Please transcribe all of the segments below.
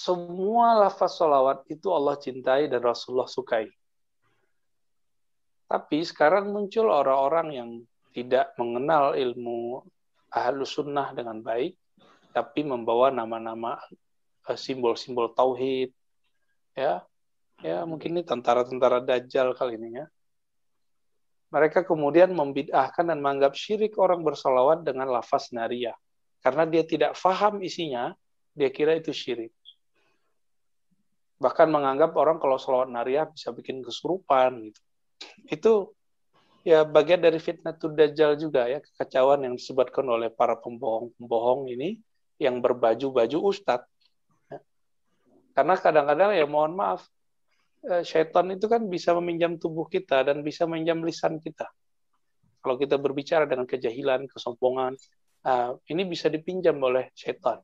semua lafaz solawat itu Allah cintai dan Rasulullah sukai. Tapi sekarang muncul orang-orang yang tidak mengenal ilmu ahlu sunnah dengan baik, tapi membawa nama-nama eh, simbol-simbol tauhid, ya, ya mungkin ini tentara-tentara dajjal kali ini ya. Mereka kemudian membid'ahkan dan menganggap syirik orang bersolawat dengan lafaz nariyah. Karena dia tidak faham isinya, dia kira itu syirik bahkan menganggap orang kalau selawat nariah bisa bikin kesurupan gitu itu ya bagian dari fitnah tuh dajjal juga ya kekacauan yang disebutkan oleh para pembohong-pembohong ini yang berbaju-baju ustad ya. karena kadang-kadang ya mohon maaf eh, syaitan itu kan bisa meminjam tubuh kita dan bisa meminjam lisan kita kalau kita berbicara dengan kejahilan kesombongan ah, ini bisa dipinjam oleh syaitan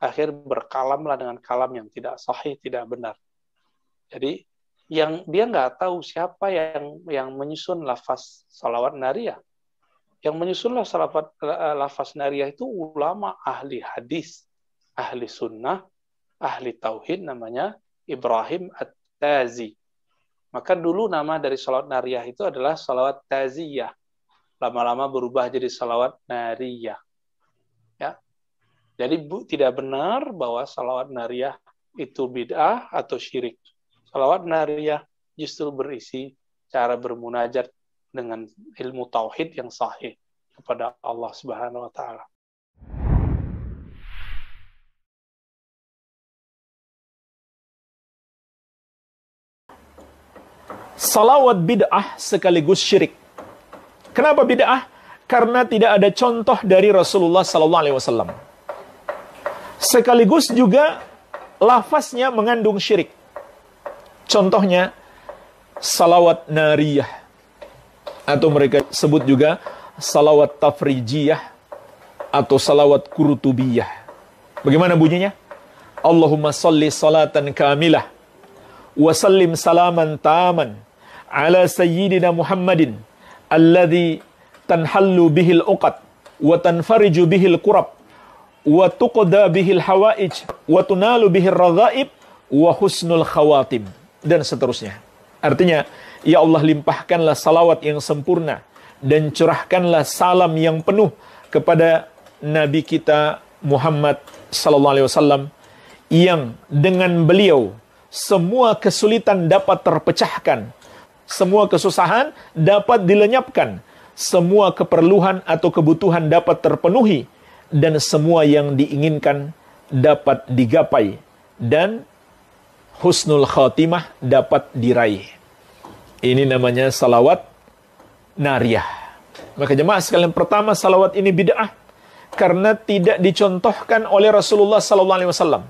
akhir berkalamlah dengan kalam yang tidak sahih, tidak benar. Jadi yang dia nggak tahu siapa yang yang menyusun lafaz salawat nariyah. Yang menyusun salawat eh, lafaz nariyah itu ulama ahli hadis, ahli sunnah, ahli tauhid namanya Ibrahim At-Tazi. Maka dulu nama dari salawat nariyah itu adalah salawat taziyah. Lama-lama berubah jadi salawat nariyah. Jadi bu, tidak benar bahwa salawat nariyah itu bid'ah atau syirik. Salawat nariyah justru berisi cara bermunajat dengan ilmu tauhid yang sahih kepada Allah Subhanahu wa taala. Salawat bid'ah sekaligus syirik. Kenapa bid'ah? Karena tidak ada contoh dari Rasulullah sallallahu alaihi wasallam sekaligus juga lafaznya mengandung syirik. Contohnya, salawat nariyah. Atau mereka sebut juga salawat tafrijiyah atau salawat kurutubiyah. Bagaimana bunyinya? Allahumma salli salatan kamilah wa sallim salaman taman ala sayyidina Muhammadin alladhi tanhallu bihil uqad wa tanfariju bihil kurab wa tuqda bihil hawaij wa tunalu bihir ragaib wa husnul khawatim dan seterusnya. Artinya, ya Allah limpahkanlah salawat yang sempurna dan curahkanlah salam yang penuh kepada nabi kita Muhammad sallallahu alaihi wasallam yang dengan beliau semua kesulitan dapat terpecahkan, semua kesusahan dapat dilenyapkan, semua keperluan atau kebutuhan dapat terpenuhi dan semua yang diinginkan dapat digapai dan husnul khatimah dapat diraih. Ini namanya salawat nariyah. Maka jemaah sekalian pertama salawat ini bid'ah karena tidak dicontohkan oleh Rasulullah sallallahu alaihi wasallam.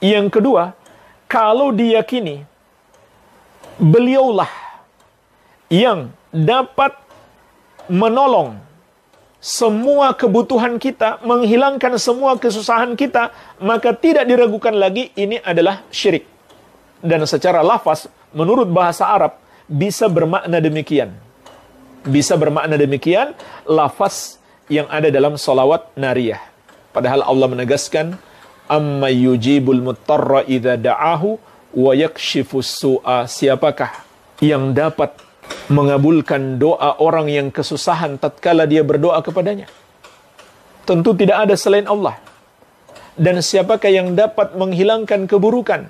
Yang kedua, kalau diyakini beliaulah yang dapat menolong semua kebutuhan kita, menghilangkan semua kesusahan kita, maka tidak diragukan lagi ini adalah syirik. Dan secara lafaz, menurut bahasa Arab, bisa bermakna demikian. Bisa bermakna demikian, lafaz yang ada dalam salawat nariyah. Padahal Allah menegaskan, Amma yujibul muttarra idha da'ahu wa yakshifus su'a. Siapakah yang dapat mengabulkan doa orang yang kesusahan tatkala dia berdoa kepadanya. Tentu tidak ada selain Allah. Dan siapakah yang dapat menghilangkan keburukan?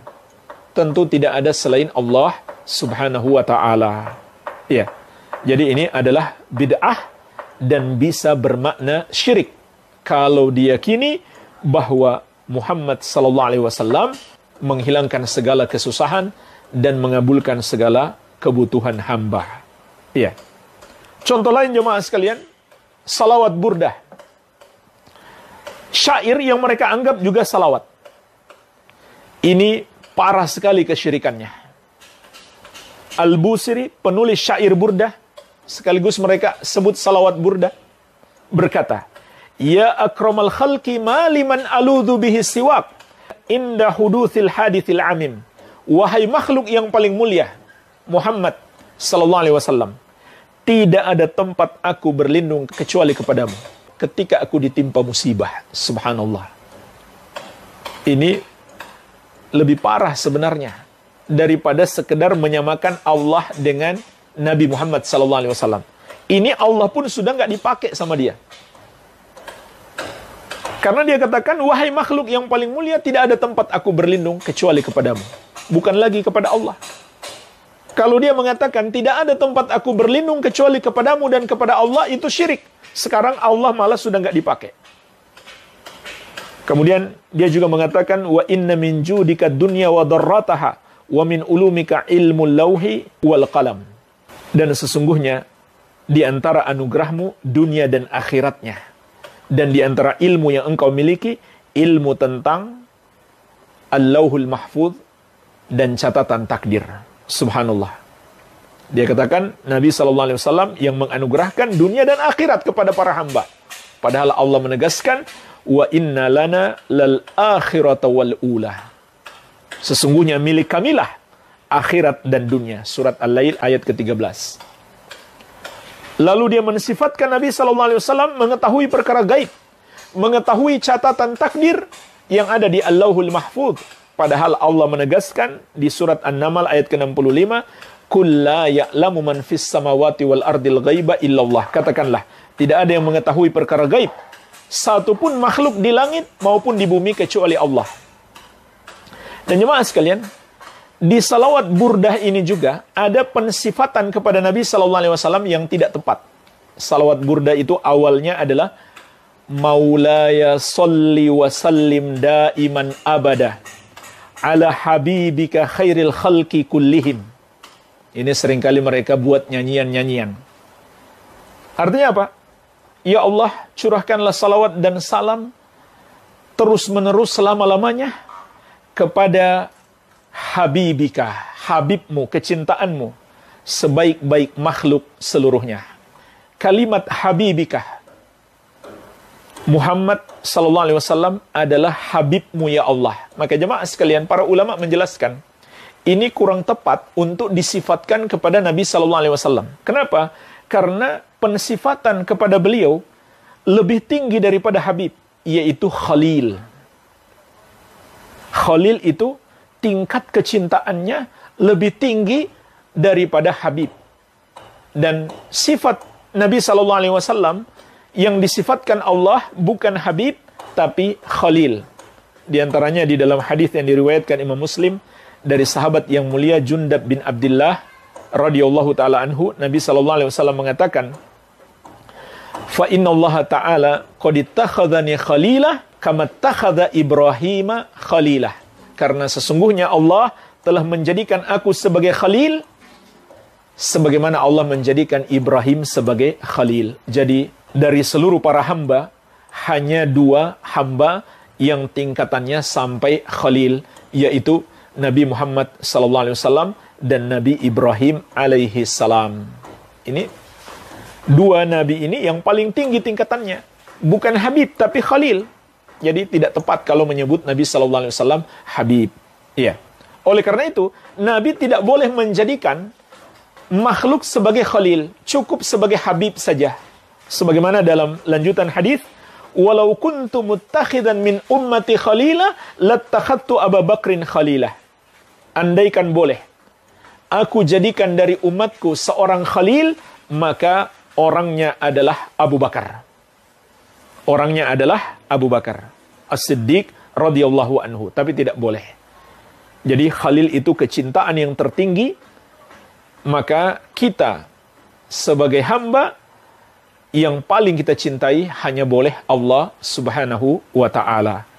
Tentu tidak ada selain Allah Subhanahu wa taala. Ya. Jadi ini adalah bid'ah dan bisa bermakna syirik kalau diyakini bahwa Muhammad sallallahu alaihi wasallam menghilangkan segala kesusahan dan mengabulkan segala kebutuhan hamba. Iya. Contoh lain jemaah sekalian, salawat burdah. Syair yang mereka anggap juga salawat. Ini parah sekali kesyirikannya. Al-Busiri, penulis syair burdah, sekaligus mereka sebut salawat burdah, berkata, Ya akramal khalki ma liman aludhu bihi siwak inda huduthil hadithil amim. Wahai makhluk yang paling mulia, Muhammad sallallahu alaihi wasallam. Tidak ada tempat aku berlindung kecuali kepadamu. Ketika aku ditimpa musibah, subhanallah. Ini lebih parah sebenarnya daripada sekedar menyamakan Allah dengan Nabi Muhammad SAW. Ini Allah pun sudah nggak dipakai sama dia. Karena dia katakan, wahai makhluk yang paling mulia, tidak ada tempat aku berlindung kecuali kepadamu. Bukan lagi kepada Allah. Kalau dia mengatakan tidak ada tempat aku berlindung kecuali kepadamu dan kepada Allah itu syirik. Sekarang Allah malah sudah nggak dipakai. Kemudian dia juga mengatakan wa inna min judika dunya wa darrataha wa min ulumika ilmu lauhi wal qalam. Dan sesungguhnya di antara anugerahmu dunia dan akhiratnya. Dan di antara ilmu yang engkau miliki ilmu tentang al-lauhul mahfud dan catatan takdir. Subhanallah. Dia katakan Nabi Shallallahu Alaihi Wasallam yang menganugerahkan dunia dan akhirat kepada para hamba. Padahal Allah menegaskan wa inna lana lal wal ula. Sesungguhnya milik kamilah akhirat dan dunia. Surat Al-Lail ayat ke-13. Lalu dia mensifatkan Nabi Shallallahu Alaihi Wasallam mengetahui perkara gaib, mengetahui catatan takdir yang ada di Allahul Mahfud, Padahal Allah menegaskan di surat An-Naml ayat ke-65, "Kulla ya'lamu man fis samawati wal ardil ghaiba illallah." Katakanlah, tidak ada yang mengetahui perkara gaib satupun makhluk di langit maupun di bumi kecuali Allah. Dan jemaah sekalian, di salawat burdah ini juga ada pensifatan kepada Nabi saw Alaihi Wasallam yang tidak tepat. Salawat burdah itu awalnya adalah Maulaya salli wa sallim daiman abada ala habibika khairil khalqi kullihim. Ini seringkali mereka buat nyanyian-nyanyian. Artinya apa? Ya Allah, curahkanlah salawat dan salam terus-menerus selama-lamanya kepada habibika, habibmu, kecintaanmu, sebaik-baik makhluk seluruhnya. Kalimat habibika Muhammad sallallahu alaihi wasallam adalah habibmu ya Allah. Maka jemaah sekalian, para ulama menjelaskan ini kurang tepat untuk disifatkan kepada Nabi sallallahu alaihi wasallam. Kenapa? Karena pensifatan kepada beliau lebih tinggi daripada habib, yaitu khalil. Khalil itu tingkat kecintaannya lebih tinggi daripada habib. Dan sifat Nabi sallallahu alaihi wasallam yang disifatkan Allah bukan Habib tapi Khalil. Di antaranya di dalam hadis yang diriwayatkan Imam Muslim dari sahabat yang mulia Jundab bin Abdullah radhiyallahu taala anhu Nabi sallallahu alaihi wasallam mengatakan Fa inna Allah taala qad ittakhadhani khalila kama takhadha Ibrahim khalila Karena sesungguhnya Allah telah menjadikan aku sebagai khalil sebagaimana Allah menjadikan Ibrahim sebagai khalil. Jadi dari seluruh para hamba hanya dua hamba yang tingkatannya sampai khalil yaitu Nabi Muhammad sallallahu alaihi wasallam dan Nabi Ibrahim alaihi salam. Ini dua nabi ini yang paling tinggi tingkatannya bukan habib tapi khalil. Jadi tidak tepat kalau menyebut Nabi sallallahu alaihi wasallam habib. Iya. Oleh karena itu, nabi tidak boleh menjadikan makhluk sebagai khalil, cukup sebagai habib saja sebagaimana dalam lanjutan hadis walau kuntu muttakhidan min ummati khalila lattakhadtu Abu Bakrin khalilah andaikan boleh aku jadikan dari umatku seorang khalil maka orangnya adalah Abu Bakar orangnya adalah Abu Bakar As-Siddiq radhiyallahu anhu tapi tidak boleh jadi khalil itu kecintaan yang tertinggi maka kita sebagai hamba yang paling kita cintai hanya boleh Allah Subhanahu wa taala.